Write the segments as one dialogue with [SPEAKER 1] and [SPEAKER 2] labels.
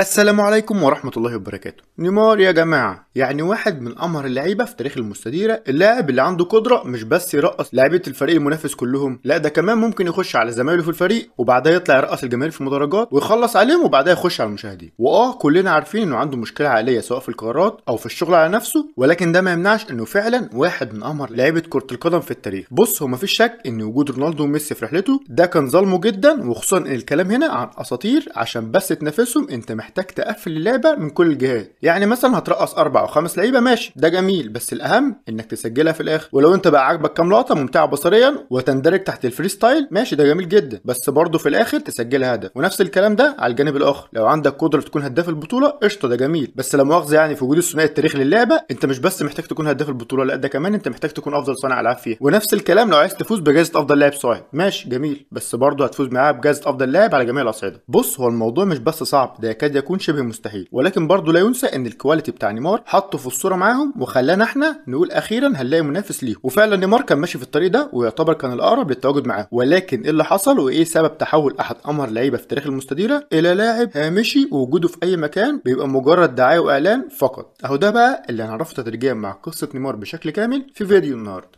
[SPEAKER 1] السلام عليكم ورحمة الله وبركاته نيمار يا جماعة يعني واحد من أمهر اللعيبة في تاريخ المستديرة اللاعب اللي عنده قدرة مش بس يرقص لعيبة الفريق المنافس كلهم لا ده كمان ممكن يخش على زمايله في الفريق وبعدها يطلع يرقص الجماهير في المدرجات ويخلص عليهم وبعدها يخش على المشاهدين وآه كلنا عارفين إنه عنده مشكلة عقلية سواء في القرارات أو في الشغل على نفسه ولكن ده ما يمنعش إنه فعلا واحد من أمهر لعيبة كرة القدم في التاريخ بص هو مفيش شك إن وجود رونالدو وميسي في رحلته ده كان ظلمه جدا وخصوصا إن الكلام هنا عن أساطير عشان بس تنافسهم أنت محتاج محتاج تقفل اللعبه من كل الجهات يعني مثلا هترقص اربع او خمس لعيبه ماشي ده جميل بس الاهم انك تسجلها في الاخر ولو انت بقى عاجبك كام لقطه ممتعه بصريا وتندرج تحت الفري ستايل ماشي ده جميل جدا بس برضه في الاخر تسجل هدف ونفس الكلام ده على الجانب الاخر لو عندك قدره تكون هداف البطوله قشطه ده جميل بس لا مؤاخذه يعني في وجود الثنائي التاريخي للعبه انت مش بس محتاج تكون هداف البطوله لا ده كمان انت محتاج تكون افضل صانع العاب فيها ونفس الكلام لو عايز تفوز بجائزه افضل لاعب صاعد ماشي جميل بس برضه هتفوز معاها بجائزه افضل لاعب على جميع الاصعده بص هو الموضوع مش بس صعب ده يكاد يكون شبه مستحيل ولكن برضه لا ينسى ان الكواليتي بتاع نيمار حطه في الصوره معاهم وخلانا احنا نقول اخيرا هنلاقي منافس ليه وفعلا نيمار كان ماشي في الطريق ده ويعتبر كان الاقرب للتواجد معاه ولكن ايه اللي حصل وايه سبب تحول احد امهر لعيبه في تاريخ المستديره الى لاعب هامشي ووجوده في اي مكان بيبقى مجرد دعايه واعلان فقط اهو ده بقى اللي هنعرفه تدريجيا مع قصه نيمار بشكل كامل في فيديو النهارده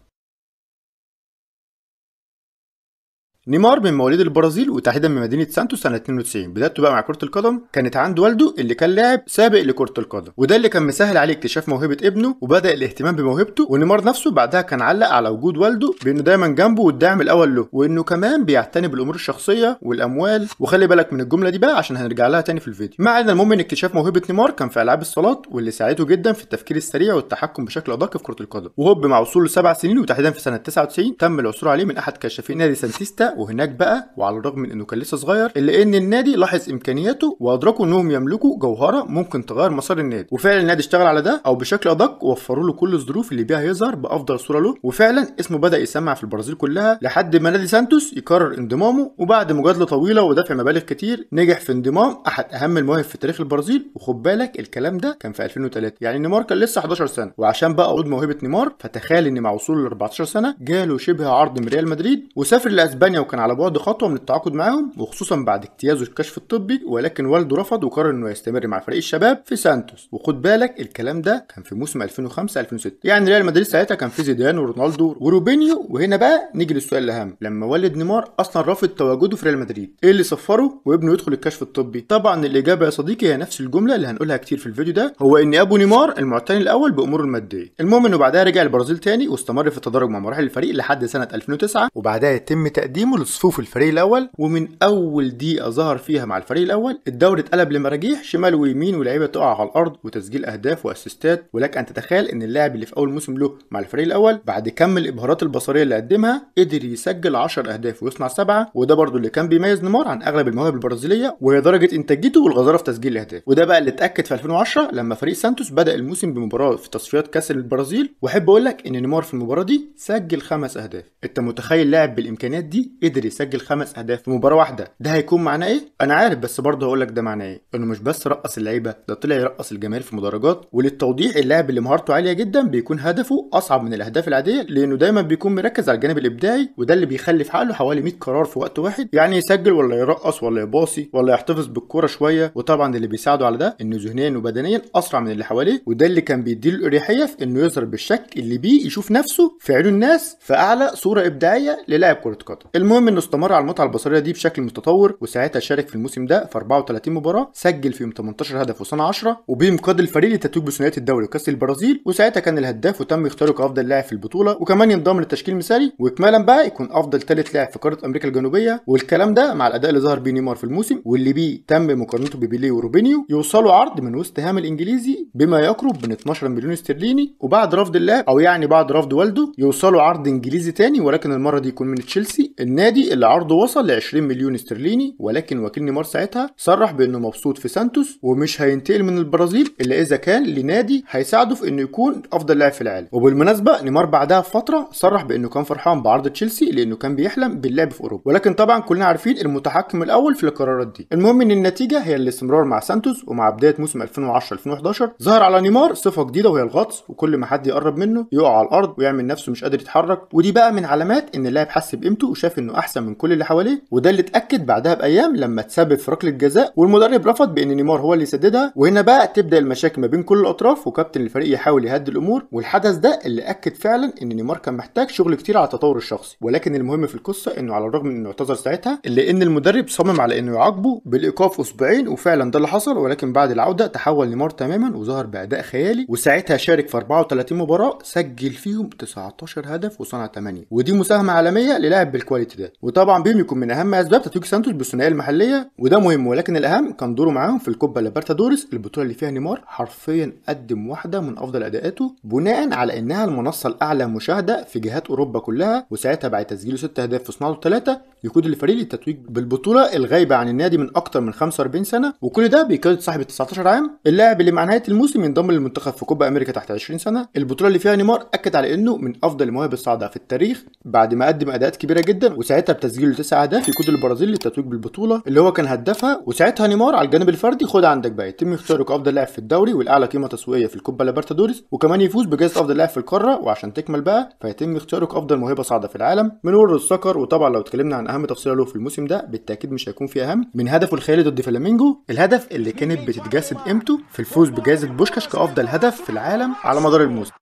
[SPEAKER 1] نيمار من مواليد البرازيل وتحديدا من مدينه سانتو سنه 92 بدايته بقى مع كره القدم كانت عند والده اللي كان لاعب سابق لكره القدم وده اللي كان مسهل عليه اكتشاف موهبه ابنه وبدا الاهتمام بموهبته ونيمار نفسه بعدها كان علق على وجود والده بانه دايما جنبه والدعم الاول له وانه كمان بيعتني بالامور الشخصيه والاموال وخلي بالك من الجمله دي بقى عشان هنرجع لها تاني في الفيديو مع ان المهم ان اكتشاف موهبه نيمار كان في العاب الصالات واللي ساعدته جدا في التفكير السريع والتحكم بشكل ادق في كره القدم وهوب مع وصوله سبع سنين وتحديدا في سنه 99 تم العثور عليه من احد كشافين نادي سانتيستا وهناك بقى وعلى الرغم من انه كان لسه صغير الا ان النادي لاحظ امكانياته وادركوا انهم يملكوا جوهره ممكن تغير مسار النادي وفعلا النادي اشتغل على ده او بشكل ادق وفروا له كل الظروف اللي بيها يظهر بافضل صوره له وفعلا اسمه بدا يسمع في البرازيل كلها لحد ما نادي سانتوس يقرر انضمامه وبعد مجادله طويله ودفع مبالغ كتير نجح في انضمام احد اهم المواهب في تاريخ البرازيل وخد بالك الكلام ده كان في 2003 يعني نيمار كان لسه 11 سنه وعشان بقى عروض موهبه نيمار فتخيل ان مع وصوله ل 14 سنه جاله شبه عرض من ريال مدريد وسافر لاسبانيا وكان على بعد خطوة من التعاقد معاهم وخصوصا بعد اجتيازه الكشف الطبي ولكن والده رفض وقرر انه يستمر مع فريق الشباب في سانتوس وخد بالك الكلام ده كان في موسم 2005 2006 يعني ريال مدريد ساعتها كان في زيدان ورونالدو وروبينيو وهنا بقى نيجي للسؤال الاهم لما والد نيمار اصلا رافض تواجده في ريال مدريد ايه اللي صفره وابنه يدخل الكشف الطبي طبعا الاجابه يا صديقي هي نفس الجمله اللي هنقولها كتير في الفيديو ده هو ان ابو نيمار المعتني الاول باموره الماديه المهم انه بعدها رجع البرازيل تاني واستمر في التدرج مع مراحل الفريق لحد سنه 2009 وبعدها يتم تقديم انضموا لصفوف الفريق الاول ومن اول دقيقه ظهر فيها مع الفريق الاول الدوري اتقلب لمراجيح شمال ويمين ولاعيبه تقع على الارض وتسجيل اهداف واسيستات ولك ان تتخيل ان اللاعب اللي في اول موسم له مع الفريق الاول بعد كم الابهارات البصريه اللي قدمها قدر يسجل 10 اهداف ويصنع سبعه وده برضو اللي كان بيميز نيمار عن اغلب المواهب البرازيليه وهي درجه انتاجيته والغزاره في تسجيل الاهداف وده بقى اللي اتاكد في 2010 لما فريق سانتوس بدا الموسم بمباراه في تصفيات كاس البرازيل واحب اقول لك ان نيمار في المباراه دي سجل خمس اهداف انت متخيل لاعب بالامكانيات دي قدر يسجل خمس اهداف في مباراه واحده ده هيكون معناه ايه انا عارف بس برضه هقول لك ده معناه ايه انه مش بس رقص اللعيبه ده طلع يرقص الجماهير في مدرجات وللتوضيح اللاعب اللي مهارته عاليه جدا بيكون هدفه اصعب من الاهداف العاديه لانه دايما بيكون مركز على الجانب الابداعي وده اللي بيخلي في عقله حوالي 100 قرار في وقت واحد يعني يسجل ولا يرقص ولا يباصي ولا يحتفظ بالكوره شويه وطبعا اللي بيساعده على ده انه ذهنيا وبدنيا اسرع من اللي حواليه وده اللي كان بيديله الاريحيه في انه يظهر بالشكل اللي بيه يشوف نفسه في عيون الناس في اعلى صوره ابداعيه للاعب كره قدم المهم انه استمر على المتعه البصريه دي بشكل متطور وساعتها شارك في الموسم ده في 34 مباراه سجل فيهم 18 هدف وصنع 10 وبهم قاد الفريق لتتويج بثنائيه الدوري وكاس البرازيل وساعتها كان الهداف وتم اختياره كافضل لاعب في البطوله وكمان ينضم للتشكيل المثالي واكمالا بقى يكون افضل ثالث لاعب في قاره امريكا الجنوبيه والكلام ده مع الاداء اللي ظهر بيه نيمار في الموسم واللي بيه تم مقارنته ببيليه وروبينيو يوصلوا عرض من وست هام الانجليزي بما يقرب من 12 مليون استرليني وبعد رفض اللاعب او يعني بعد رفض والده يوصلوا عرض انجليزي تاني ولكن المره دي يكون من تشيلسي ان النادي اللي عرضه وصل ل 20 مليون استرليني ولكن وكيل نيمار ساعتها صرح بانه مبسوط في سانتوس ومش هينتقل من البرازيل الا اذا كان لنادي هيساعده في انه يكون افضل لاعب في العالم وبالمناسبه نيمار بعدها بفتره صرح بانه كان فرحان بعرض تشيلسي لانه كان بيحلم باللعب في اوروبا ولكن طبعا كلنا عارفين المتحكم الاول في القرارات دي المهم ان النتيجه هي الاستمرار مع سانتوس ومع بدايه موسم 2010 2011 ظهر على نيمار صفه جديده وهي الغطس وكل ما حد يقرب منه يقع على الارض ويعمل نفسه مش قادر يتحرك ودي بقى من علامات ان اللاعب حس بقيمته وشاف ان انه احسن من كل اللي حواليه وده اللي اتاكد بعدها بايام لما اتسبب في ركله جزاء والمدرب رفض بان نيمار هو اللي سددها وهنا بقى تبدا المشاكل ما بين كل الاطراف وكابتن الفريق يحاول يهدي الامور والحدث ده اللي اكد فعلا ان نيمار كان محتاج شغل كتير على التطور الشخصي ولكن المهم في القصه انه على الرغم انه اعتذر ساعتها الا ان المدرب صمم على انه يعاقبه بالايقاف اسبوعين وفعلا ده اللي حصل ولكن بعد العوده تحول نيمار تماما وظهر باداء خيالي وساعتها شارك في 34 مباراه سجل فيهم 19 هدف وصنع 8 ودي مساهمه عالميه للاعب بالكواليتي ده وطبعا يكون من اهم اسباب تتويج سانتوس بالثنائيه المحليه وده مهم ولكن الاهم كان دوره معاهم في الكوبا ليبرتادوريس البطوله اللي فيها نيمار حرفيا قدم واحده من افضل اداءاته بناء على انها المنصه الاعلى مشاهده في جهات اوروبا كلها وساعتها بعد تسجيله 6 اهداف في صناعته 3 يقود الفريق للتتويج بالبطوله الغايبه عن النادي من اكتر من 45 سنه وكل ده بيكاد صاحب 19 عام اللاعب اللي مع نهايه الموسم ينضم للمنتخب في كوبا امريكا تحت 20 سنه البطوله اللي فيها نيمار اكد على انه من افضل المواهب الصاعده في التاريخ بعد ما قدم اداءات كبيره جدا وساعتها بتسجيله تسع اهداف في كود البرازيل للتتويج بالبطوله اللي هو كان هدافها وساعتها نيمار على الجانب الفردي خد عندك بقى يتم اختياره كافضل لاعب في الدوري والاعلى قيمه تسويقيه في الكوبا ليبرتادوريس وكمان يفوز بجائزه افضل لاعب في القاره وعشان تكمل بقى فيتم اختياره كافضل موهبه صاعده في العالم من ورد السكر وطبعا لو اتكلمنا عن اهم تفصيله له في الموسم ده بالتاكيد مش هيكون في اهم من هدفه الخيالي ضد فلامينجو الهدف اللي كانت بتتجسد قيمته في الفوز بجائزه بوشكاش كافضل هدف في العالم على مدار الموسم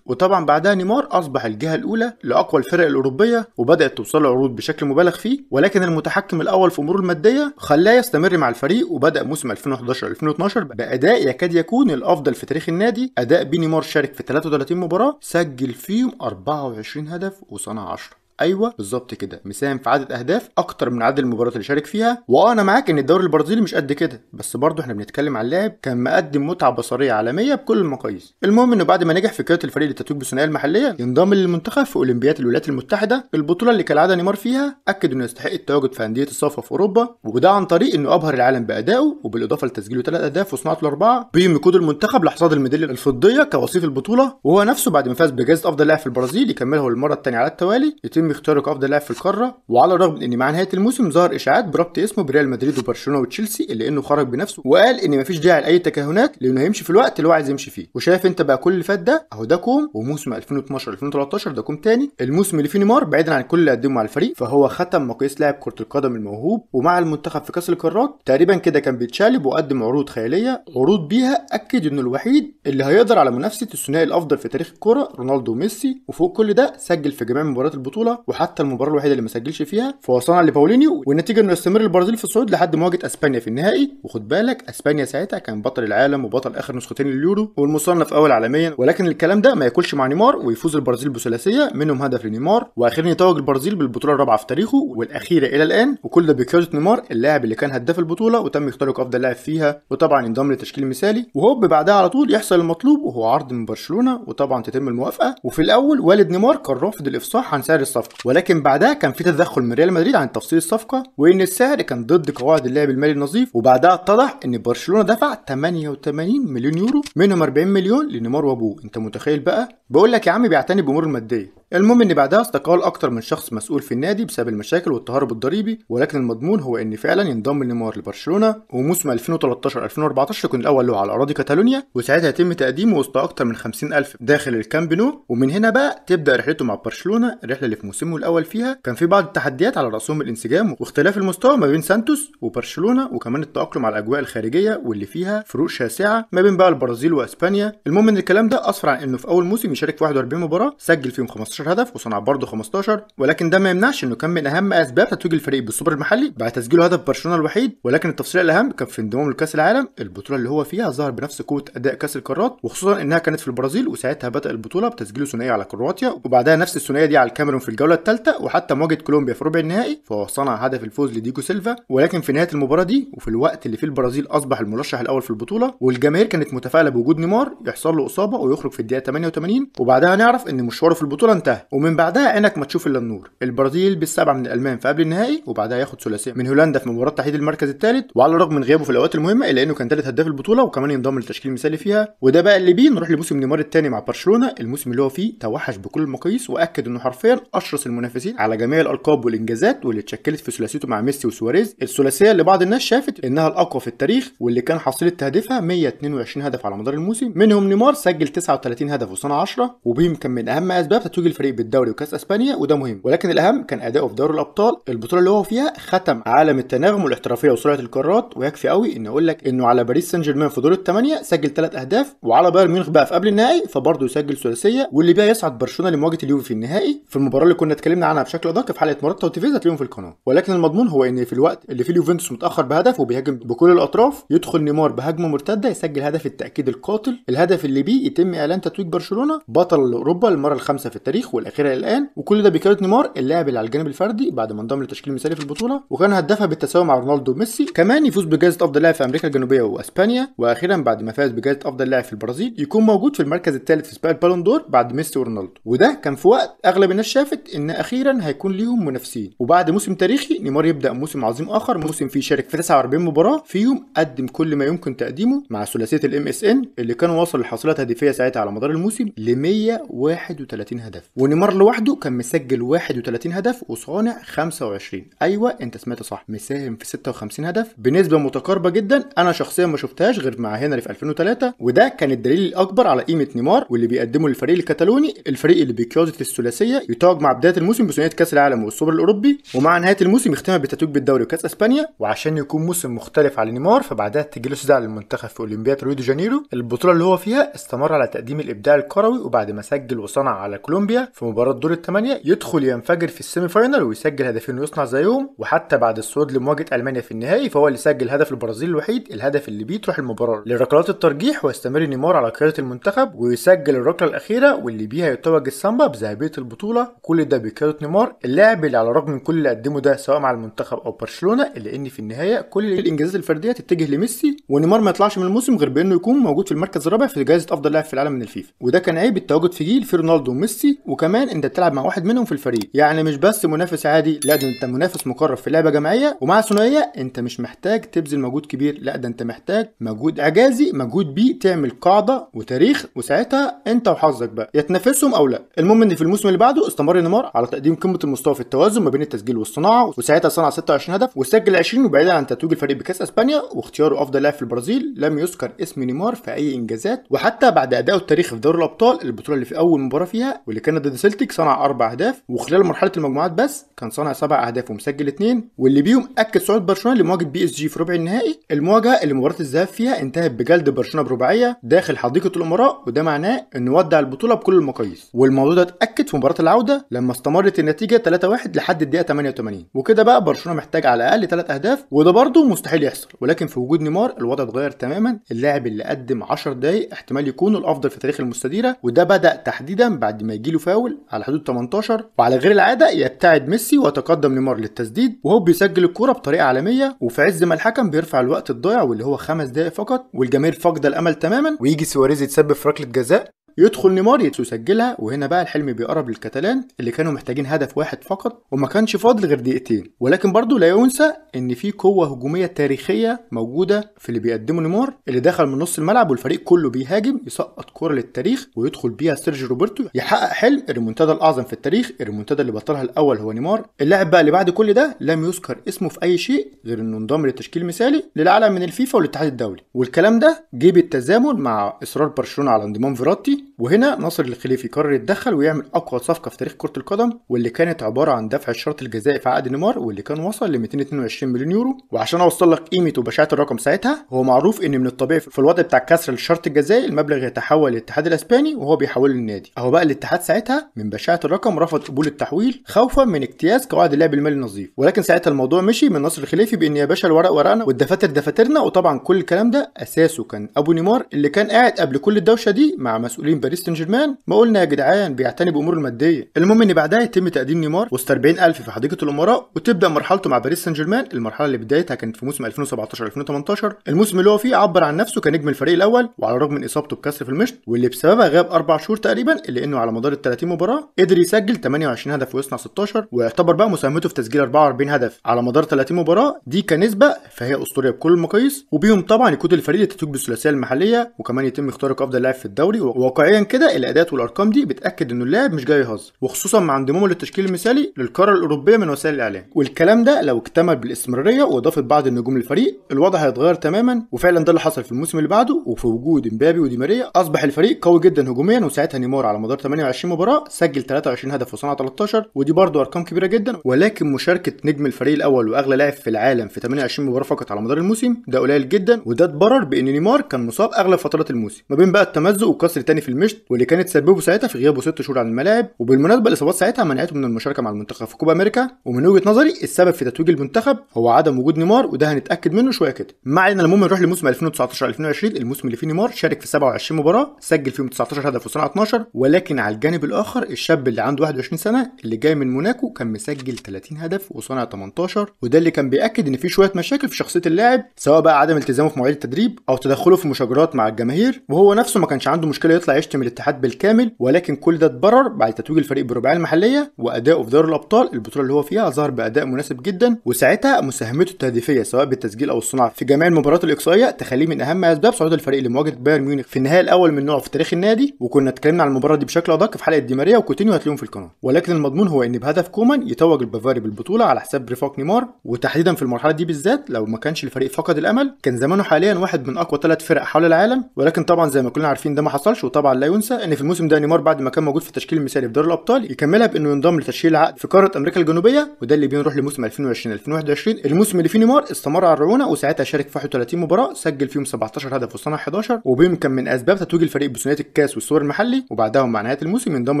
[SPEAKER 1] وطبعا بعدها نيمار اصبح الجهه الاولى لاقوى الفرق الاوروبيه وبدات توصل عروض بشكل مبالغ فيه ولكن المتحكم الاول في اموره الماديه خلاه يستمر مع الفريق وبدا موسم 2011 2012 باداء يكاد يكون الافضل في تاريخ النادي اداء بنيمار شارك في 33 مباراه سجل فيهم 24 هدف وصنع 10 ايوه بالظبط كده مساهم في عدد اهداف اكتر من عدد المباريات اللي شارك فيها واه انا معاك ان الدوري البرازيلي مش قد كده بس برضه احنا بنتكلم عن لاعب كان مقدم متعه بصريه عالميه بكل المقاييس المهم انه بعد ما نجح في قياده الفريق للتتويج بالثنائيه المحليه انضم للمنتخب في اولمبياد الولايات المتحده البطوله اللي كالعاده نيمار فيها اكد انه يستحق التواجد في انديه الصفه في اوروبا وده عن طريق انه ابهر العالم بادائه وبالاضافه لتسجيله ثلاث اهداف وصناعته الاربعه بيم كود المنتخب لحصاد الميداليه الفضيه كوصيف البطوله وهو نفسه بعد ما فاز بجائزه افضل لاعب في البرازيل يكملها للمره الثانيه على التوالي يتم يتم اختيارك افضل لاعب في القاره وعلى الرغم ان مع نهايه الموسم ظهر اشاعات بربط اسمه بريال مدريد وبرشلونه وتشيلسي الا انه خرج بنفسه وقال ان مفيش داعي لاي تكهنات لانه هيمشي في الوقت اللي هو عايز يمشي فيه وشايف انت بقى كل اللي فات ده اهو ده كوم وموسم 2012 2013 ده كوم تاني الموسم اللي فيه نيمار بعيدا عن كل اللي قدمه على الفريق فهو ختم مقياس لاعب كره القدم الموهوب ومع المنتخب في كاس القارات تقريبا كده كان بيتشالب وقدم عروض خياليه عروض بيها اكد انه الوحيد اللي هيقدر على منافسه الثنائي الافضل في تاريخ الكوره رونالدو وميسي وفوق كل ده سجل في جميع مباريات البطوله وحتى المباراه الوحيده اللي ما سجلش فيها فهو صنع لباولينيو والنتيجه انه يستمر البرازيل في الصعود لحد مواجهه اسبانيا في النهائي وخد بالك اسبانيا ساعتها كان بطل العالم وبطل اخر نسختين لليورو والمصنف اول عالميا ولكن الكلام ده ما ياكلش مع نيمار ويفوز البرازيل بثلاثيه منهم هدف لنيمار واخيرا يتوج البرازيل بالبطوله الرابعه في تاريخه والاخيره الى الان وكل ده بقياده نيمار اللاعب اللي كان هداف البطوله وتم اختياره افضل لاعب فيها وطبعا انضم لتشكيل مثالي وهوب بعدها على طول يحصل المطلوب وهو عرض من برشلونه وطبعا تتم الموافقه وفي الاول والد نيمار كان رافض الافصاح عن سعر الصفقه الصفقه ولكن بعدها كان في تدخل من ريال مدريد عن تفصيل الصفقه وان السعر كان ضد قواعد اللعب المالي النظيف وبعدها اتضح ان برشلونه دفع 88 مليون يورو منهم 40 مليون لنيمار وابوه انت متخيل بقى بقول لك يا عم بيعتني بامور الماديه المهم ان بعدها استقال اكتر من شخص مسؤول في النادي بسبب المشاكل والتهرب الضريبي ولكن المضمون هو ان فعلا ينضم نيمار لبرشلونه وموسم 2013 2014 يكون الاول له على اراضي كاتالونيا وساعتها يتم تقديمه وسط اكتر من 50000 داخل الكامب نو ومن هنا بقى تبدا رحلته مع برشلونه الرحله اللي في موسمه الاول فيها كان في بعض التحديات على راسهم الانسجام واختلاف المستوى ما بين سانتوس وبرشلونه وكمان التاقلم على الاجواء الخارجيه واللي فيها فروق شاسعه ما بين بقى البرازيل واسبانيا المهم ان الكلام ده اثر عن انه في اول موسم يشارك في 41 مباراه سجل فيهم 15 15 هدف وصنع برضه 15 ولكن ده ما يمنعش انه كان من اهم اسباب تتويج الفريق بالسوبر المحلي بعد تسجيل هدف برشلونه الوحيد ولكن التفصيل الاهم كان في انضمامه لكاس العالم البطوله اللي هو فيها ظهر بنفس قوه اداء كاس القارات وخصوصا انها كانت في البرازيل وساعتها بدا البطوله بتسجيله ثنائيه على كرواتيا وبعدها نفس الثنائيه دي على الكاميرون في الجوله الثالثه وحتى مواجهه كولومبيا في ربع النهائي فهو صنع هدف الفوز لديجو سيلفا ولكن في نهايه المباراه دي وفي الوقت اللي فيه البرازيل اصبح المرشح الاول في البطوله والجماهير كانت متفائله بوجود نيمار يحصل له اصابه ويخرج في الدقيقه 88 وبعدها نعرف ان مشواره في البطوله وانتهى ومن بعدها عينك ما تشوف الا النور البرازيل بالسبعه من الالمان في قبل النهائي وبعدها ياخد ثلاثيه من هولندا في مباراه تحديد المركز الثالث وعلى الرغم من غيابه في الاوقات المهمه الا انه كان ثالث هداف البطوله وكمان انضم للتشكيل المثالي فيها وده بقى اللي بيه نروح لموسم نيمار الثاني مع برشلونه الموسم اللي هو فيه توحش بكل المقاييس واكد انه حرفيا اشرس المنافسين على جميع الالقاب والانجازات واللي اتشكلت في ثلاثيته مع ميسي وسواريز الثلاثيه اللي بعض الناس شافت انها الاقوى في التاريخ واللي كان حصيله تهديفها 122 هدف على مدار الموسم منهم نيمار سجل 39 هدف وصنع 10 وبيم كان من اهم اسباب تتويج الفريق بالدوري وكاس اسبانيا وده مهم ولكن الاهم كان اداؤه في دوري الابطال البطوله اللي هو فيها ختم عالم التناغم والاحترافيه وسرعه الكرات ويكفي قوي ان اقول لك انه على باريس سان جيرمان في دور الثمانيه سجل ثلاث اهداف وعلى بايرن ميونخ بقى في قبل النهائي فبرضه يسجل ثلاثيه واللي بقى يصعد برشلونه لمواجهه اليوفي في النهائي في المباراه اللي كنا اتكلمنا عنها بشكل ادق في حلقه مرتا وتيفيز هتلاقيهم في القناه ولكن المضمون هو ان في الوقت اللي فيه اليوفنتوس متاخر بهدف وبيهاجم بكل الاطراف يدخل نيمار بهجمه مرتده يسجل هدف التاكيد القاتل الهدف اللي بيه يتم اعلان تتويج برشلونه بطل اوروبا للمره الخامسه في التاريخ التاريخ والاخيره للان وكل ده بكاله نيمار اللاعب اللي على الجانب الفردي بعد ما انضم للتشكيل المثالي في البطوله وكان هدافها بالتساوي مع رونالدو وميسي كمان يفوز بجائزه افضل لاعب في امريكا الجنوبيه واسبانيا واخيرا بعد ما فاز بجائزه افضل لاعب في البرازيل يكون موجود في المركز الثالث في سباق البالون دور بعد ميسي ورونالدو وده كان في وقت اغلب الناس شافت ان اخيرا هيكون ليهم منافسين وبعد موسم تاريخي نيمار يبدا موسم عظيم اخر موسم فيه شارك في 49 مباراه فيهم قدم كل ما يمكن تقديمه مع ثلاثيه الام اس ان اللي كانوا وصل لحصيلات هدفيه ساعتها على مدار الموسم ل 131 هدف ونيمار لوحده كان مسجل 31 هدف وصانع 25 ايوه انت سمعت صح مساهم في 56 هدف بنسبه متقاربه جدا انا شخصيا ما شفتهاش غير مع هنري في 2003 وده كان الدليل الاكبر على قيمه نيمار واللي بيقدمه للفريق الكتالوني الفريق اللي بقياده الثلاثيه يتوج مع بدايه الموسم بثنائيه كاس العالم والسوبر الاوروبي ومع نهايه الموسم يختمها بتتويج بالدوري وكاس اسبانيا وعشان يكون موسم مختلف على نيمار فبعدها تجيله على المنتخب في اولمبياد ريو دي جانيرو البطوله اللي هو فيها استمر على تقديم الابداع الكروي وبعد ما سجل وصنع على كولومبيا في مباراه دور الثمانيه يدخل ينفجر في السيمي فاينال ويسجل هدفين ويصنع زيهم وحتى بعد الصعود لمواجهه المانيا في النهائي فهو اللي سجل هدف البرازيل الوحيد الهدف اللي بيطرح المباراه لركلات الترجيح ويستمر نيمار على قياده المنتخب ويسجل الركله الاخيره واللي بيها يتوج السامبا بذهبيه البطوله كل ده بقياده نيمار اللاعب اللي على الرغم من كل اللي قدمه ده سواء مع المنتخب او برشلونه الا ان في النهايه كل الانجازات الفرديه تتجه لميسي ونيمار ما يطلعش من الموسم غير بانه يكون موجود في المركز الرابع في جائزه افضل لاعب في العالم من الفيفا وده كان عيب التواجد في جيل في رونالدو وميسي وكمان انت بتلعب مع واحد منهم في الفريق يعني مش بس منافس عادي لا ده انت منافس مقرب في لعبه جماعيه ومع ثنائيه انت مش محتاج تبذل مجهود كبير لا ده انت محتاج مجهود اعجازي مجهود بيه تعمل قاعده وتاريخ وساعتها انت وحظك بقى يا تنافسهم او لا المهم ان في الموسم اللي بعده استمر نيمار على تقديم قمه المستوى في التوازن ما بين التسجيل والصناعه وساعتها صنع 26 هدف وسجل 20 وبعيدا عن تتويج الفريق بكاس اسبانيا واختياره افضل لاعب في البرازيل لم يذكر اسم نيمار في اي انجازات وحتى بعد اداؤه التاريخي في دوري الابطال البطوله اللي في اول مباراه فيها واللي كانت ضد سيلتيك صنع اربع اهداف وخلال مرحله المجموعات بس كان صنع سبع اهداف ومسجل اثنين واللي بيهم اكد صعود برشلونه لمواجهه بي اس جي في ربع النهائي المواجهه اللي مباراه الذهاب فيها انتهت بجلد برشلونه برباعيه داخل حديقه الامراء وده معناه انه ودع البطوله بكل المقاييس والموضوع ده اتاكد في مباراه العوده لما استمرت النتيجه 3-1 لحد الدقيقه 88 وكده بقى برشلونه محتاج على الاقل 3 اهداف وده برده مستحيل يحصل ولكن في وجود نيمار الوضع اتغير تماما اللاعب اللي قدم 10 دقايق احتمال يكون الافضل في تاريخ المستديره وده بدا تحديدا بعد ما يجيله فاول على حدود 18 وعلى غير العاده يبتعد ميسي ويتقدم نيمار للتسديد وهو بيسجل الكوره بطريقه عالميه وفي عز ما الحكم بيرفع الوقت الضايع واللي هو خمس دقائق فقط والجماهير فاقده الامل تماما ويجي سواريز يتسبب في ركله جزاء يدخل نيمار يسجلها وهنا بقى الحلم بيقرب للكتالان اللي كانوا محتاجين هدف واحد فقط وما كانش فاضل غير دقيقتين ولكن برضه لا ينسى ان في قوه هجوميه تاريخيه موجوده في اللي بيقدمه نيمار اللي دخل من نص الملعب والفريق كله بيهاجم يسقط كره للتاريخ ويدخل بيها سيرجيو روبرتو يحقق حلم الريمونتادا الاعظم في التاريخ الريمونتادا اللي بطلها الاول هو نيمار اللاعب بقى اللي بعد كل ده لم يذكر اسمه في اي شيء غير انه انضم للتشكيل المثالي للعالم من الفيفا والاتحاد الدولي والكلام ده جه بالتزامن مع اصرار برشلونه على انضمام فيراتي وهنا ناصر الخليفي قرر يتدخل ويعمل اقوى صفقه في تاريخ كره القدم واللي كانت عباره عن دفع الشرط الجزائي في عقد نيمار واللي كان وصل ل 222 مليون يورو وعشان اوصل لك قيمه وبشاعه الرقم ساعتها هو معروف ان من الطبيعي في الوضع بتاع كسر الشرط الجزائي المبلغ يتحول للاتحاد الاسباني وهو بيحوله للنادي اهو بقى الاتحاد ساعتها من بشاعه الرقم رفض قبول التحويل خوفا من اجتياز قواعد اللعب المالي النظيف ولكن ساعتها الموضوع مشي من ناصر الخليفي بان يا باشا الورق ورقنا والدفاتر دفاترنا وطبعا كل الكلام ده اساسه كان ابو نيمار اللي كان قاعد قبل كل الدوشه دي مع مسؤولين باريس سان جيرمان ما قلنا يا جدعان بيعتني باموره الماديه المهم ان بعدها يتم تقديم نيمار وسط 40000 في حديقه الامراء وتبدا مرحلته مع باريس سان جيرمان المرحله اللي بدايتها كانت في موسم 2017 2018 الموسم اللي هو فيه عبر عن نفسه كنجم الفريق الاول وعلى الرغم من اصابته بكسر في المشط واللي بسببها غاب اربع شهور تقريبا الا انه على مدار ال 30 مباراه قدر يسجل 28 هدف ويصنع 16 ويعتبر بقى مساهمته في تسجيل 44 هدف على مدار 30 مباراه دي كنسبه فهي اسطوريه بكل المقاييس وبيهم طبعا يكون الفريق اللي تتوج بالثلاثيه المحليه وكمان يتم اختيار افضل لاعب في الدوري وواقعيا فعليا كده الاداه والارقام دي بتاكد ان اللاعب مش جاي يهزر وخصوصا مع انضمامه للتشكيل المثالي للقاره الاوروبيه من وسائل الاعلام والكلام ده لو اكتمل بالاستمراريه واضافه بعض النجوم للفريق الوضع هيتغير تماما وفعلا ده اللي حصل في الموسم اللي بعده وفي وجود امبابي ودي ماريا اصبح الفريق قوي جدا هجوميا وساعتها نيمار على مدار 28 مباراه سجل 23 هدف وصنع 13 ودي برده ارقام كبيره جدا ولكن مشاركه نجم الفريق الاول واغلى لاعب في العالم في 28 مباراه فقط على مدار الموسم ده قليل جدا وده اتبرر بان نيمار كان مصاب اغلب فترات الموسم ما بين بقى التمزق وكسر تاني في الميل دمشق واللي كانت سببه ساعتها في غيابه ست شهور عن الملاعب وبالمناسبه الاصابات ساعتها منعته من المشاركه مع المنتخب في كوبا امريكا ومن وجهه نظري السبب في تتويج المنتخب هو عدم وجود نيمار وده هنتاكد منه شويه كده مع ان المهم نروح لموسم 2019 2020 الموسم اللي فيه نيمار شارك في 27 مباراه سجل فيهم 19 هدف وصنع 12 ولكن على الجانب الاخر الشاب اللي عنده 21 سنه اللي جاي من موناكو كان مسجل 30 هدف وصنع 18 وده اللي كان بياكد ان في شويه مشاكل في شخصيه اللاعب سواء بقى عدم التزامه في مواعيد التدريب او تدخله في مشاجرات مع الجماهير وهو نفسه ما كانش عنده مشكله يطلع يشتم يحتم الاتحاد بالكامل ولكن كل ده اتبرر بعد تتويج الفريق بالرباعيه المحليه وادائه في دوري الابطال البطوله اللي هو فيها ظهر باداء مناسب جدا وساعتها مساهمته التهديفيه سواء بالتسجيل او الصنع في جميع المباريات الاقصائيه تخليه من اهم اسباب صعود الفريق لمواجهه بايرن ميونخ في النهائي الاول من نوعه في تاريخ النادي وكنا اتكلمنا عن المباراه دي بشكل ادق في حلقه دي ماريا وكوتينيو هتلاقيهم في القناه ولكن المضمون هو ان بهدف كومان يتوج البافاري بالبطوله على حساب رفاق نيمار وتحديدا في المرحله دي بالذات لو ما كانش الفريق فقد الامل كان زمانه حاليا واحد من اقوى ثلاث فرق حول العالم ولكن طبعا زي ما كلنا عارفين ده ما حصلش وطبعا لا ينسى ان في الموسم ده نيمار بعد ما كان موجود في التشكيل المثالي في دوري الابطال يكملها بانه ينضم لتشكيل عقد في قاره امريكا الجنوبيه وده اللي بينروح لموسم 2020 2021 الموسم اللي فيه نيمار استمر على الرعونه وساعتها شارك في 31 مباراه سجل فيهم 17 هدف وصنع 11 وبهم كان من اسباب تتويج الفريق بثنائيه الكاس والسوبر المحلي وبعدها مع نهايه الموسم ينضم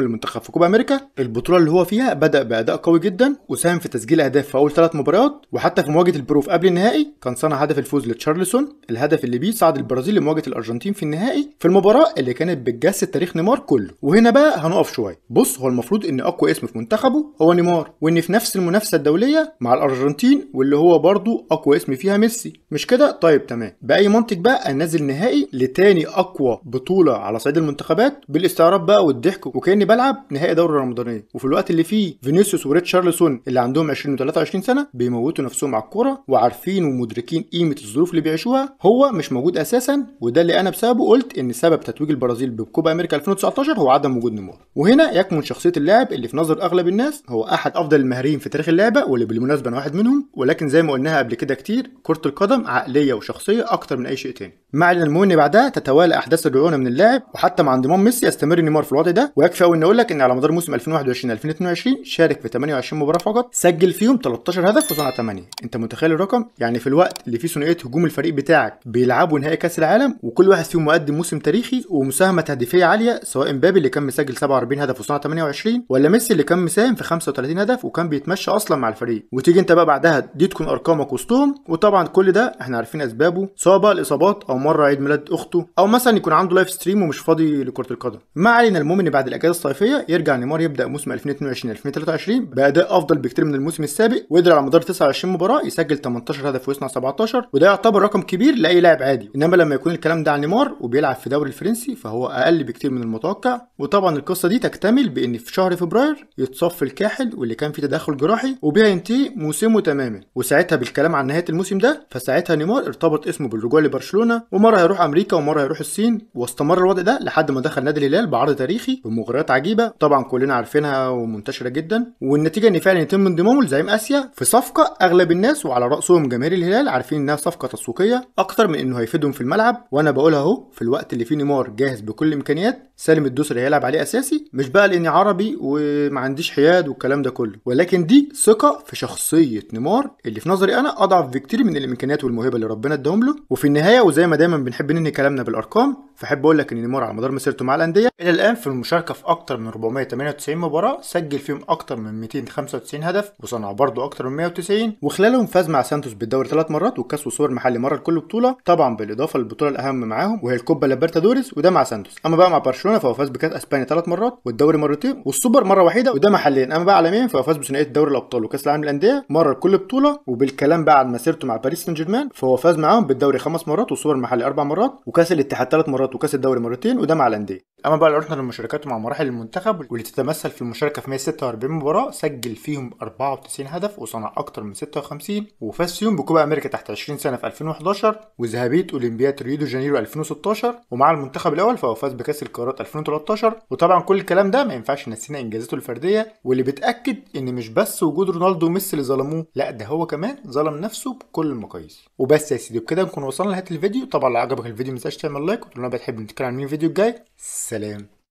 [SPEAKER 1] للمنتخب في كوبا امريكا البطوله اللي هو فيها بدا باداء قوي جدا وساهم في تسجيل اهداف في اول ثلاث مباريات وحتى في مواجهه البروف قبل النهائي كان صنع هدف الفوز لتشارلسون الهدف اللي بيه صعد البرازيل لمواجهه الارجنتين في النهائي في المباراه اللي كانت بالجس بس تاريخ نيمار كله وهنا بقى هنقف شويه بص هو المفروض ان اقوى اسم في منتخبه هو نيمار وان في نفس المنافسه الدوليه مع الارجنتين واللي هو برضه اقوى اسم فيها ميسي مش كده طيب تمام باي منطق بقى انزل نهائي لتاني اقوى بطوله على صعيد المنتخبات بالاستعراض بقى والضحك وكاني بلعب نهائي دوري رمضانيه وفي الوقت اللي فيه فينيسيوس وريتشارلسون اللي عندهم 20 و23 سنه بيموتوا نفسهم على الكوره وعارفين ومدركين قيمه الظروف اللي بيعيشوها هو مش موجود اساسا وده اللي انا بسببه قلت ان سبب تتويج البرازيل بكوبا كوبا امريكا 2019 هو عدم وجود نيمار وهنا يكمن شخصيه اللاعب اللي في نظر اغلب الناس هو احد افضل المهاريين في تاريخ اللعبه واللي بالمناسبه انا واحد منهم ولكن زي ما قلناها قبل كده كتير كره القدم عقليه وشخصيه اكتر من اي شيء تاني مع ان المهم بعدها تتوالى احداث الرعونه من اللاعب وحتى مع انضمام ميسي يستمر نيمار في الوضع ده ويكفي قوي ان اقول لك ان على مدار موسم 2021 2022 شارك في 28 مباراه فقط سجل فيهم 13 هدف وصنع 8 انت متخيل الرقم يعني في الوقت اللي فيه ثنائيه هجوم الفريق بتاعك بيلعبوا نهائي كاس العالم وكل واحد فيهم مقدم موسم تاريخي ومساهمه تهديفيه عاليه سواء مبابي اللي كان مسجل 47 هدف وصنع 28 ولا ميسي اللي كان مساهم في 35 هدف وكان بيتمشى اصلا مع الفريق وتيجي انت بقى بعدها دي تكون ارقامك وسطهم وطبعا كل ده احنا عارفين اسبابه سواء بقى الاصابات او مره عيد ميلاد اخته او مثلا يكون عنده لايف ستريم ومش فاضي لكره القدم ما علينا المهم ان بعد الاجازه الصيفيه يرجع نيمار يبدا موسم 2022 2023 باداء افضل بكتير من الموسم السابق وقدر على مدار 29 مباراه يسجل 18 هدف ويصنع 17 وده يعتبر رقم كبير لاي لاعب عادي انما لما يكون الكلام ده عن نيمار وبيلعب في الدوري الفرنسي فهو اقل أقل بكتير من المتوقع وطبعا القصة دي تكتمل بإن في شهر فبراير يتصفي الكاحل واللي كان فيه تدخل جراحي وبيها ينتهي موسمه تماما وساعتها بالكلام عن نهاية الموسم ده فساعتها نيمار ارتبط اسمه بالرجوع لبرشلونة ومرة هيروح أمريكا ومرة هيروح الصين واستمر الوضع ده لحد ما دخل نادي الهلال بعرض تاريخي بمغريات عجيبة طبعا كلنا عارفينها ومنتشرة جدا والنتيجة إن فعلا يتم انضمامه لزعيم آسيا في صفقة أغلب الناس وعلى رأسهم جماهير الهلال عارفين إنها صفقة تسويقية أكتر من إنه هيفيدهم في الملعب وأنا بقولها أهو في الوقت اللي فيه نيمار جاهز بكل الامكانيات سالم الدوسري هيلعب عليه اساسي مش بقى لاني عربي وما عنديش حياد والكلام ده كله ولكن دي ثقه في شخصيه نيمار اللي في نظري انا اضعف بكتير من الامكانيات والموهبه اللي ربنا اداهم له وفي النهايه وزي ما دايما بنحب ننهي كلامنا بالارقام فاحب اقول لك ان نيمار على مدار مسيرته مع الانديه الى الان في المشاركه في اكتر من 498 مباراه سجل فيهم اكتر من 295 هدف وصنع برضه اكتر من 190 وخلالهم فاز مع سانتوس بالدوري ثلاث مرات وكاس وصور محلي مره لكل بطوله طبعا بالاضافه للبطوله الاهم معاهم وهي الكوبا لابرتادوريس وده مع سانتوس اما بقى مع برشلونه فهو فاز بكاس اسبانيا ثلاث مرات والدوري مرتين والسوبر مره واحده وده محليا اما بقى عالميا فهو فاز بثنائيه دوري الابطال وكاس العالم للانديه مره لكل بطوله وبالكلام بقى عن مسيرته مع باريس سان جيرمان فهو فاز معاهم بالدوري خمس مرات والسوبر المحلي اربع مرات وكاس الاتحاد ثلاث مرات وكاس الدوري مرتين وده مع الانديه اما بقى لو رحنا لمشاركاته مع مراحل المنتخب واللي تتمثل في المشاركه في 146 مباراه سجل فيهم 94 هدف وصنع اكتر من 56 وفاز فيهم بكوبا امريكا تحت 20 سنه في 2011 وذهبيه اولمبياد ريو دي جانيرو 2016 ومع المنتخب الاول فهو فاز بكاس القارات 2013 وطبعا كل الكلام ده ما ينفعش نسينا انجازاته الفرديه واللي بتاكد ان مش بس وجود رونالدو وميسي اللي ظلموه لا ده هو كمان ظلم نفسه بكل المقاييس وبس يا سيدي بكده نكون وصلنا لنهايه الفيديو طبعا لو عجبك الفيديو ما تنساش تعمل لايك وتقول لنا بتحب نتكلم عن مين الفيديو الجاي السلام